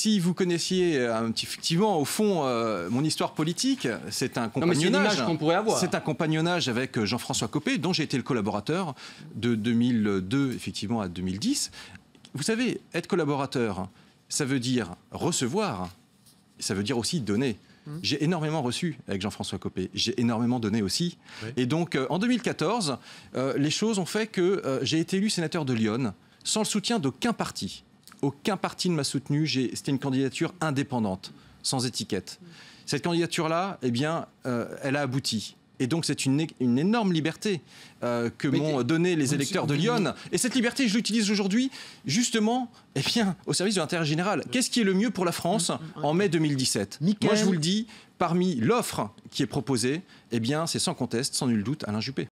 si vous connaissiez euh, effectivement, au fond, euh, mon histoire politique, c'est un compagnonnage. qu'on pourrait avoir. C'est un compagnonnage avec euh, Jean-François Copé, dont j'ai été le collaborateur de 2002, effectivement, à 2010. Vous savez, être collaborateur, ça veut dire recevoir, ça veut dire aussi donner. Mmh. J'ai énormément reçu avec Jean-François Copé. J'ai énormément donné aussi. Et donc, en 2014, les choses ont fait que j'ai été élu sénateur de Lyon sans le soutien d'aucun parti aucun parti ne m'a soutenu. C'était une candidature indépendante, sans étiquette. Cette candidature-là, eh bien, euh, elle a abouti. Et donc, c'est une, énorme liberté euh, que m'ont donné les électeurs de Lyon. Et cette liberté, je l'utilise aujourd'hui, justement, eh bien, au service de l'intérêt général. Qu'est-ce qui est le mieux pour la France mm, mm, en mm. mai 2017 Moi, je vous le dis, parmi l'offre qui est proposée, eh bien, c'est sans conteste, sans nul doute, Alain Juppé.